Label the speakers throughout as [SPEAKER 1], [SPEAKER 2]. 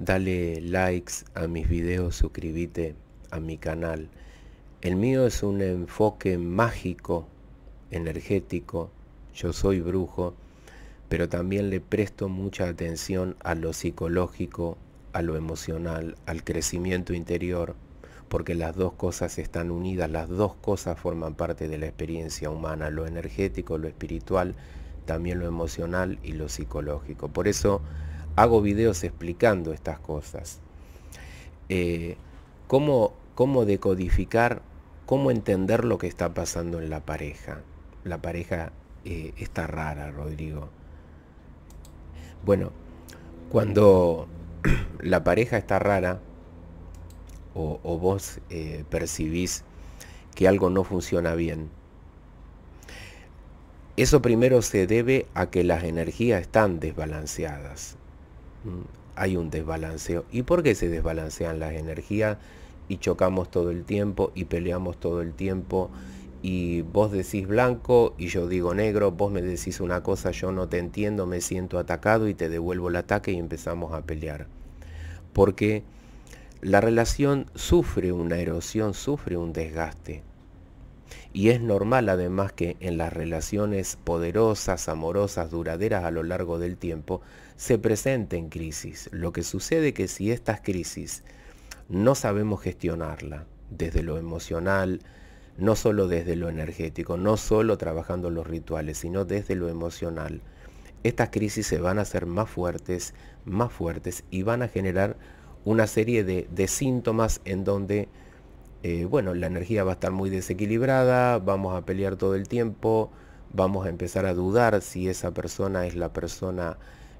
[SPEAKER 1] Dale likes a mis videos, suscríbete a mi canal. El mío es un enfoque mágico, energético. Yo soy brujo, pero también le presto mucha atención a lo psicológico, a lo emocional, al crecimiento interior, porque las dos cosas están unidas, las dos cosas forman parte de la experiencia humana, lo energético, lo espiritual, también lo emocional y lo psicológico. Por eso hago videos explicando estas cosas. Eh, cómo, decodificar, cómo entender lo que está pasando en la pareja. La pareja eh, está rara, Rodrigo. Bueno, cuando la pareja está rara o, vos eh, percibís que algo no funciona bien, eso primero se debe a que las energías están desbalanceadas hay un desbalanceo. ¿Y por qué se desbalancean las energías? Y chocamos todo el tiempo y peleamos todo el tiempo. Y vos decís blanco y yo digo negro, vos me decís una cosa, yo no te entiendo, me siento atacado y te devuelvo el ataque y empezamos a pelear. Porque la relación sufre una erosión, sufre un desgaste. Y es normal además que en las relaciones poderosas, amorosas, duraderas a lo largo del tiempo, se presenten crisis. Lo que sucede que si estas crisis no sabemos gestionarla desde lo emocional, no solo desde lo energético, no solo trabajando los rituales, sino desde lo emocional, estas crisis se van a hacer más fuertes, más fuertes y van a generar una serie de síntomas en donde eh, bueno, la energía va a estar muy desequilibrada, vamos a pelear todo el tiempo, vamos a empezar a dudar si esa persona es la persona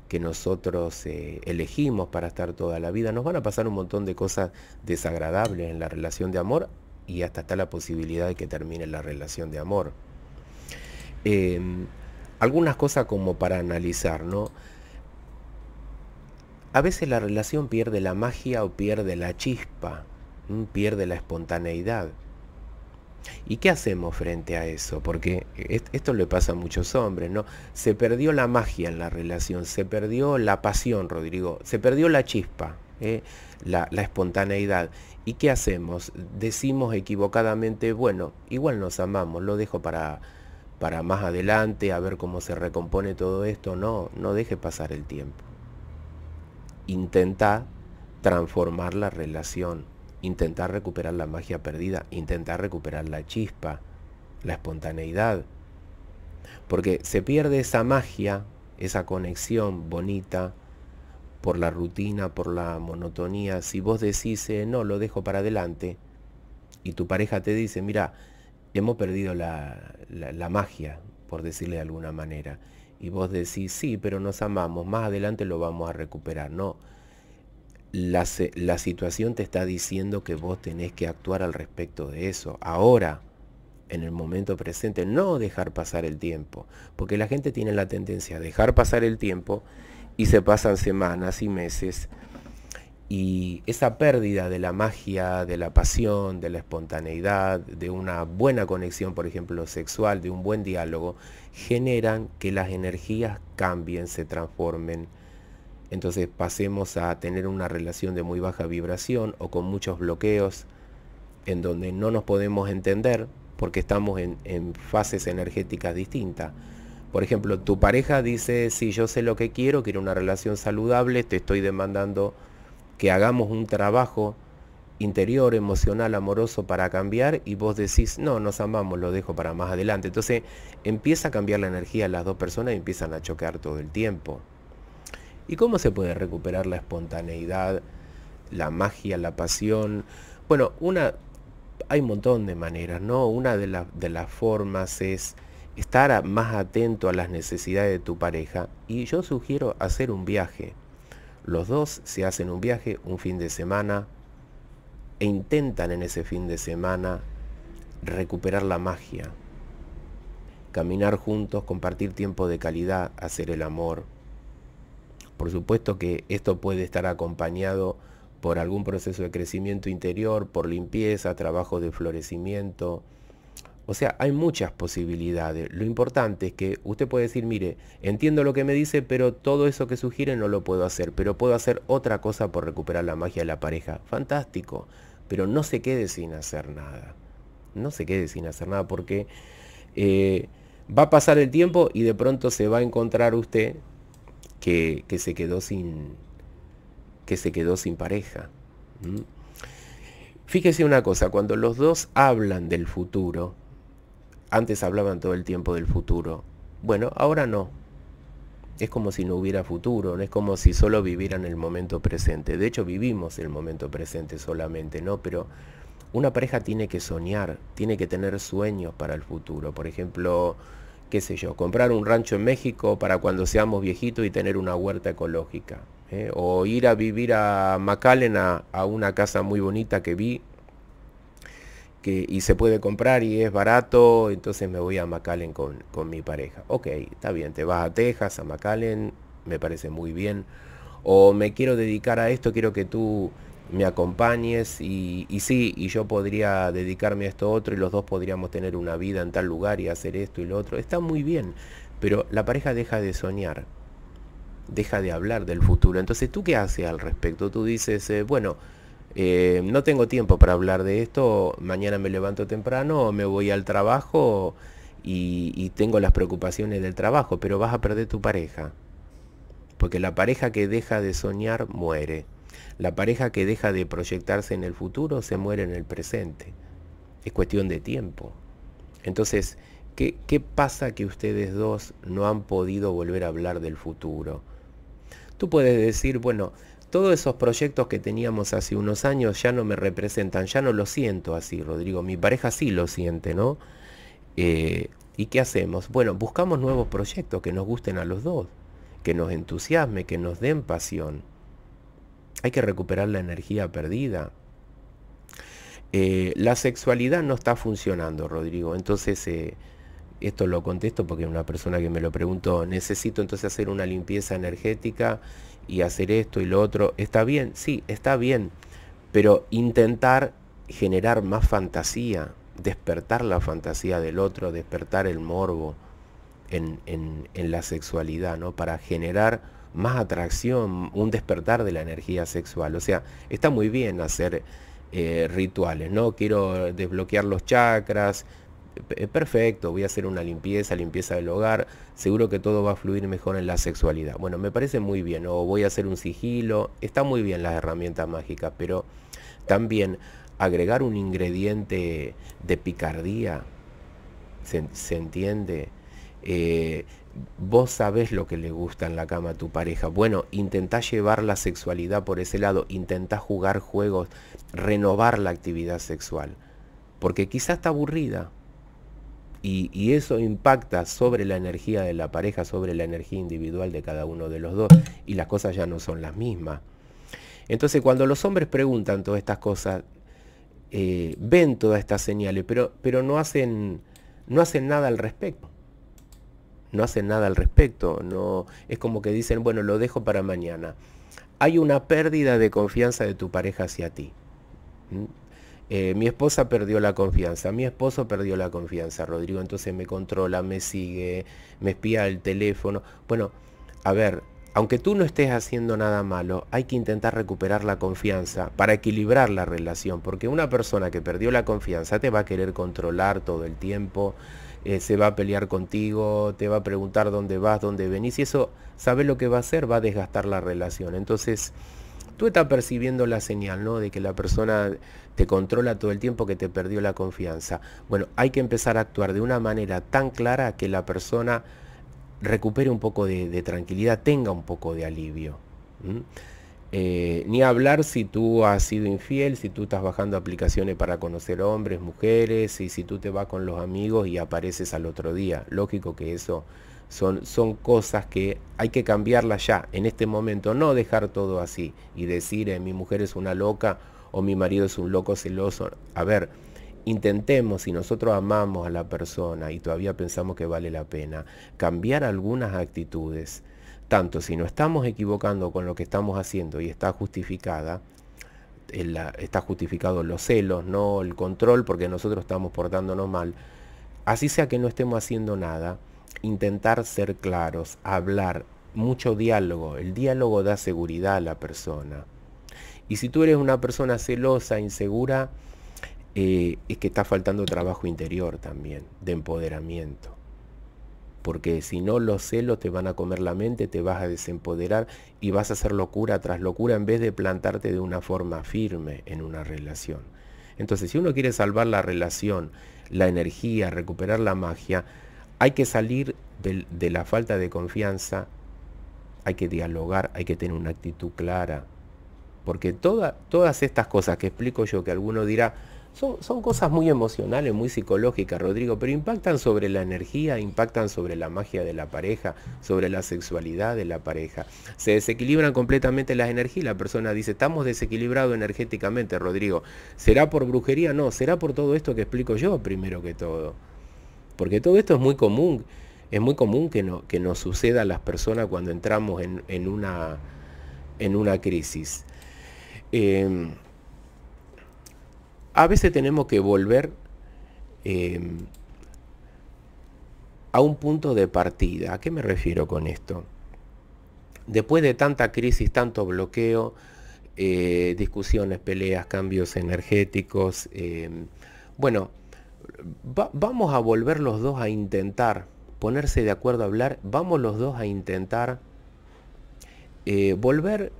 [SPEAKER 1] que nosotros eh, elegimos para estar toda la vida. Nos van a pasar un montón de cosas desagradables en la relación de amor y hasta está la posibilidad de que termine la relación de amor. Em, algunas cosas como para analizar, ¿no? A veces la relación pierde la magia o pierde la chispa. Mm, pierde la espontaneidad. ¿Y qué hacemos frente a eso? Porque e-, esto le pasa a muchos hombres, ¿no? Se perdió la magia en la relación, se perdió la pasión, Rodrigo, se perdió la chispa, ¿eh? la, la, espontaneidad. ¿Y qué hacemos? Decimos equivocadamente, bueno, igual nos amamos, lo dejo para, para más adelante, a ver cómo se recompone todo esto. No, no deje pasar el tiempo. Intenta transformar la relación intentar recuperar la magia perdida, intentar recuperar la chispa, la espontaneidad. Porque se pierde esa magia, esa conexión bonita por la rutina, por la monotonía. Si vos decís, eh, no, lo dejo para adelante, y tu pareja te dice, mira, hemos perdido la, la, magia, por decirle de alguna manera. Y vos decís, sí, pero nos amamos, más adelante lo vamos a recuperar. No, la, la situación te está diciendo que vos tenés que actuar al respecto de eso, ahora, en el momento presente, no dejar pasar el tiempo, porque la gente tiene la tendencia a dejar pasar el tiempo y se pasan semanas y meses y esa pérdida de la magia, de la pasión, de la espontaneidad, de una buena conexión, por ejemplo, sexual, de un buen diálogo, generan que las energías cambien, se transformen entonces pasemos a tener una relación de muy baja vibración o con muchos bloqueos en donde no nos podemos entender porque estamos en, fases energéticas distintas. Por ejemplo, tu pareja dice, si sí, yo sé lo que quiero, quiero una relación saludable, te estoy demandando que hagamos un trabajo interior, emocional, amoroso para cambiar y vos decís, no, nos amamos, lo dejo para más adelante. Entonces empieza a cambiar la energía las dos personas y empiezan a chocar todo el tiempo. ¿Y cómo se puede recuperar la espontaneidad, la magia, la pasión? Bueno, una, hay un montón de maneras, ¿no? Una de, las formas es estar más atento a las necesidades de tu pareja y yo sugiero hacer un viaje. Los dos se hacen un viaje un fin de semana e intentan en ese fin de semana recuperar la magia, caminar juntos, compartir tiempo de calidad, hacer el amor, por supuesto que esto puede estar acompañado por algún proceso de crecimiento interior, por limpieza, trabajo de florecimiento. O sea, hay muchas posibilidades. Lo importante es que usted puede decir, mire, entiendo lo que me dice, pero todo eso que sugiere no lo puedo hacer, pero puedo hacer otra cosa por recuperar la magia de la pareja. Fantástico, pero no se quede sin hacer nada. No se quede sin hacer nada porque eh, va a pasar el tiempo y de pronto se va a encontrar usted que, se quedó sin que se quedó sin pareja. Fíjese una cosa, cuando los dos hablan del futuro, antes hablaban todo el tiempo del futuro, bueno, ahora no. Es como si no hubiera futuro, no es como si solo vivieran el momento presente. De hecho, vivimos el momento presente solamente, ¿no? Pero una pareja tiene que soñar, tiene que tener sueños para el futuro. Por ejemplo, qué sé yo, comprar un rancho en México para cuando seamos viejitos y tener una huerta ecológica. ¿eh? O ir a vivir a McAllen a, una casa muy bonita que vi que, y se puede comprar y es barato, entonces me voy a McAllen con, con mi pareja. Ok, está bien, te vas a Texas, a McAllen, me parece muy bien. O me quiero dedicar a esto, quiero que tú me acompañes y, sí, y yo podría dedicarme a esto otro y los dos podríamos tener una vida en tal lugar y hacer esto y lo otro. Está muy bien, pero la pareja deja de soñar, deja de hablar del futuro. Entonces, ¿tú qué haces al respecto? Tú dices, eh, bueno, eh, no tengo tiempo para hablar de esto, mañana me levanto temprano, me voy al trabajo y, y tengo las preocupaciones del trabajo, pero vas a perder tu pareja. Porque la pareja que deja de soñar muere. La pareja que deja de proyectarse en el futuro se muere en el presente. Es cuestión de tiempo. Entonces, ¿qué, pasa que ustedes dos no han podido volver a hablar del futuro? Tú puedes decir, bueno, todos esos proyectos que teníamos hace unos años ya no me representan, ya no lo siento así, Rodrigo. Mi pareja sí lo siente, ¿no? Eh, ¿Y qué hacemos? Bueno, buscamos nuevos proyectos que nos gusten a los dos, que nos entusiasme, que nos den pasión. Hay que recuperar la energía perdida. Eh, la sexualidad no está funcionando, Rodrigo. Entonces, eh, esto lo contesto porque una persona que me lo preguntó, necesito entonces hacer una limpieza energética y hacer esto y lo otro. ¿Está bien? Sí, está bien. Pero intentar generar más fantasía, despertar la fantasía del otro, despertar el morbo en, en la sexualidad, ¿no? Para generar más atracción, un despertar de la energía sexual. O sea, está muy bien hacer eh, rituales, ¿no? Quiero desbloquear los chakras, eh, perfecto, voy a hacer una limpieza, limpieza del hogar, seguro que todo va a fluir mejor en la sexualidad. Bueno, me parece muy bien, o voy a hacer un sigilo, está muy bien las herramientas mágicas, pero también agregar un ingrediente de picardía, se, entiende, eh, vos sabés lo que le gusta en la cama a tu pareja. Bueno, intentá llevar la sexualidad por ese lado, intentá jugar juegos, renovar la actividad sexual. Porque quizás está aburrida. Y, eso impacta sobre la energía de la pareja, sobre la energía individual de cada uno de los dos. Y las cosas ya no son las mismas. Entonces cuando los hombres preguntan todas estas cosas, eh, ven todas estas señales, pero, pero no, hacen, no hacen nada al respecto no hacen nada al respecto, no, es como que dicen, bueno, lo dejo para mañana. Hay una pérdida de confianza de tu pareja hacia ti. Eh, mi esposa perdió la confianza, mi esposo perdió la confianza, Rodrigo, entonces me controla, me sigue, me espía el teléfono. Bueno, a ver, aunque tú no estés haciendo nada malo, hay que intentar recuperar la confianza para equilibrar la relación, porque una persona que perdió la confianza te va a querer controlar todo el tiempo, eh, se va a pelear contigo, te va a preguntar dónde vas, dónde venís, y eso, sabe lo que va a hacer? Va a desgastar la relación. Entonces, tú estás percibiendo la señal, ¿no? De que la persona te controla todo el tiempo que te perdió la confianza. Bueno, hay que empezar a actuar de una manera tan clara que la persona recupere un poco de, tranquilidad, tenga un poco de alivio. Eh, ni hablar si tú has sido infiel, si tú estás bajando aplicaciones para conocer hombres, mujeres, y si tú te vas con los amigos y apareces al otro día. Lógico que eso son, cosas que hay que cambiarlas ya, en este momento, no dejar todo así y decir eh, mi mujer es una loca o mi marido es un loco celoso. A ver, intentemos, si nosotros amamos a la persona y todavía pensamos que vale la pena, cambiar algunas actitudes tanto si no estamos equivocando con lo que estamos haciendo y está justificada, está justificado los celos, no el control, porque nosotros estamos portándonos mal. Así sea que no estemos haciendo nada, intentar ser claros, hablar, mucho diálogo. El diálogo da seguridad a la persona. Y si tú eres una persona celosa, insegura, eh, es que está faltando trabajo interior también, de empoderamiento porque si no los celos te van a comer la mente, te vas a desempoderar y vas a hacer locura tras locura en vez de plantarte de una forma firme en una relación. Entonces, si uno quiere salvar la relación, la energía, recuperar la magia, hay que salir de, la falta de confianza, hay que dialogar, hay que tener una actitud clara, porque todas estas cosas que explico yo, que alguno dirá, son, cosas muy emocionales, muy psicológicas, Rodrigo, pero impactan sobre la energía, impactan sobre la magia de la pareja, sobre la sexualidad de la pareja. Se desequilibran completamente las energías. La persona dice, estamos desequilibrados energéticamente, Rodrigo. ¿Será por brujería? No, será por todo esto que explico yo primero que todo. Porque todo esto es muy común. Es muy común que, no, que nos suceda a las personas cuando entramos en, una, en una crisis. Em, a veces tenemos que volver em, a un punto de partida. ¿A qué me refiero con esto? Después de tanta crisis, tanto bloqueo, eh, discusiones, peleas, cambios energéticos, em, bueno, vamos a volver los dos a intentar ponerse de acuerdo a hablar, vamos los dos a intentar eh, volver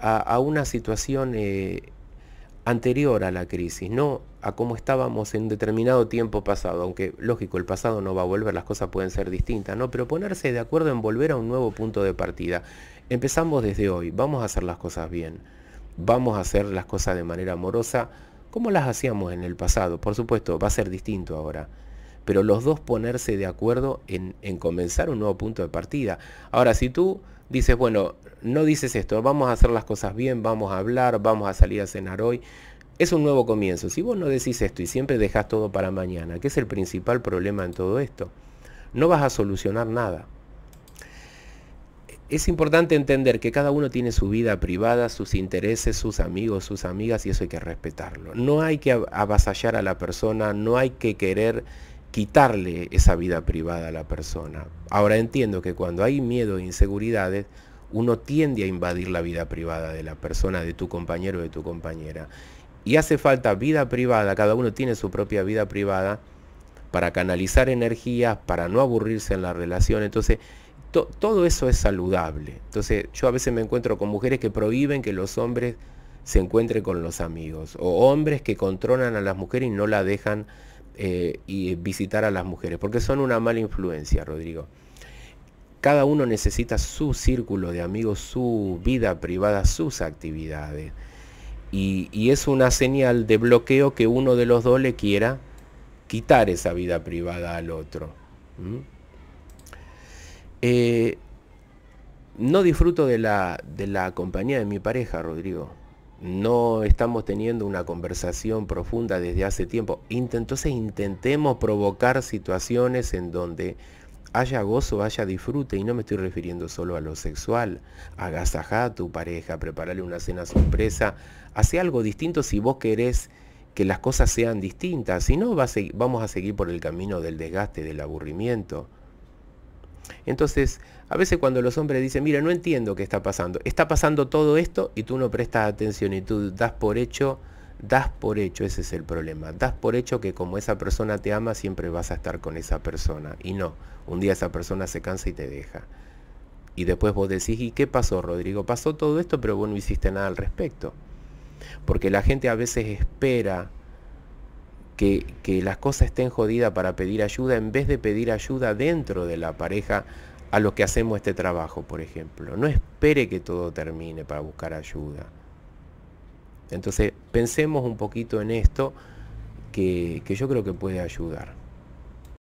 [SPEAKER 1] a una situación eh, anterior a la crisis, no a cómo estábamos en determinado tiempo pasado, aunque lógico, el pasado no va a volver, las cosas pueden ser distintas, ¿no? Pero ponerse de acuerdo en volver a un nuevo punto de partida. Empezamos desde hoy, vamos a hacer las cosas bien, vamos a hacer las cosas de manera amorosa, como las hacíamos en el pasado, por supuesto, va a ser distinto ahora. Pero los dos ponerse de acuerdo en, en comenzar un nuevo punto de partida. Ahora, si tú dices, bueno, no dices esto, vamos a hacer las cosas bien, vamos a hablar, vamos a salir a cenar hoy. Es un nuevo comienzo. Si vos no decís esto y siempre dejas todo para mañana, que es el principal problema en todo esto, no vas a solucionar nada. Es importante entender que cada uno tiene su vida privada, sus intereses, sus amigos, sus amigas y eso hay que respetarlo. No hay que avasallar a la persona, no hay que querer quitarle esa vida privada a la persona. Ahora entiendo que cuando hay miedo e inseguridades, uno tiende a invadir la vida privada de la persona, de tu compañero o de tu compañera. Y hace falta vida privada, cada uno tiene su propia vida privada, para canalizar energías, para no aburrirse en la relación. Entonces, todo eso es saludable. Entonces, yo a veces me encuentro con mujeres que prohíben que los hombres se encuentren con los amigos, o hombres que controlan a las mujeres y no la dejan eh, y visitar a las mujeres, porque son una mala influencia, Rodrigo. Cada uno necesita su círculo de amigos, su vida privada, sus actividades. Y, es una señal de bloqueo que uno de los dos le quiera quitar esa vida privada al otro. Eh, no disfruto de la, de la compañía de mi pareja, Rodrigo no estamos teniendo una conversación profunda desde hace tiempo. Entonces intentemos provocar situaciones en donde haya gozo, haya disfrute, y no me estoy refiriendo solo a lo sexual, agasajá a tu pareja, prepararle una cena sorpresa, hace algo distinto si vos querés que las cosas sean distintas, si no vamos a seguir por el camino del desgaste, del aburrimiento. Entonces, a veces cuando los hombres dicen, mira, no entiendo qué está pasando, está pasando todo esto y tú no prestas atención y tú das por hecho, das por hecho, ese es el problema, das por hecho que como esa persona te ama, siempre vas a estar con esa persona. Y no, un día esa persona se cansa y te deja. Y después vos decís, ¿y qué pasó, Rodrigo? Pasó todo esto, pero vos no hiciste nada al respecto. Porque la gente a veces espera que, las cosas estén jodidas para pedir ayuda en vez de pedir ayuda dentro de la pareja a los que hacemos este trabajo, por ejemplo. No espere que todo termine para buscar ayuda. Entonces, pensemos un poquito en esto que yo creo que puede ayudar.